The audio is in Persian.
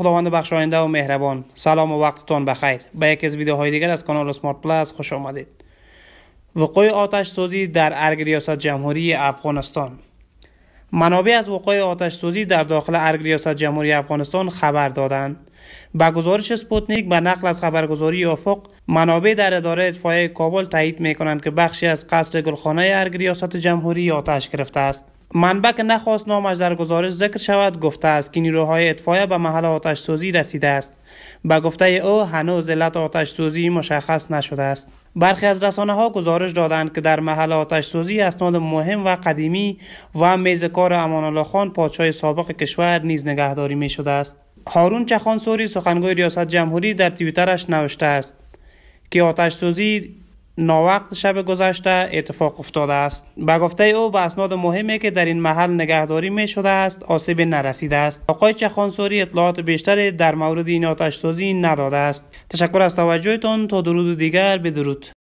خداوند بخشاینده و مهربان سلام و وقتتان بخیر به یکی از ویدیوهای دیگر از کانال سمارت پلاس خوش آمدید وقوع آتش سوزی در ارگ ریاست جمهوری افغانستان منابع از وقوع آتش سوزی در داخل ارگ ریاست جمهوری افغانستان خبر دادند با گزارش سپوتنیک به نقل از خبرگزاری افق منابع در اداره اطفای کابل تایید می کنند که بخشی از قصر گلخانه ارگ ریاست جمهوری آتش گرفته است منبع که نخواست نامش در گزارش ذکر شود گفته است که نیروهای اطفایه به محل آتش سوزی رسیده است به گفته او هنوز علت آتش سوزی مشخص نشده است برخی از رسانه ها گزارش دادند که در محل آتش سوزی اسناد مهم و قدیمی و میز کار امان الله خان پادشاه سابق کشور نیز نگهداری می شده است هارون چخان سخنگوی ریاست جمهوری در تویترش نوشته است که آتش سوزی ناوقت شب گذشته اتفاق افتاده است به گفته او به اسناد مهمی که در این محل نگهداری می شده است آسیب نرسیده است آقای چخانسوری اطلاعات بیشتری در مورد این آتش نداده است تشکر از توجهتون تا درود دیگر بدرود